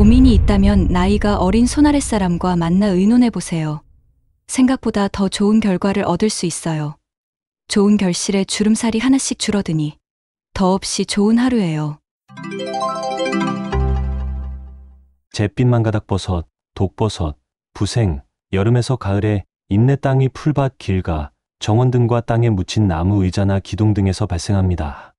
고민이 있다면 나이가 어린 소나래 사람과 만나 의논해 보세요. 생각보다 더 좋은 결과를 얻을 수 있어요. 좋은 결실에 주름살이 하나씩 줄어드니 더없이 좋은 하루예요. 잿빛 만가닥버섯 독버섯, 부생, 여름에서 가을에 인내 땅이 풀밭 길가, 정원 등과 땅에 묻힌 나무 의자나 기둥 등에서 발생합니다.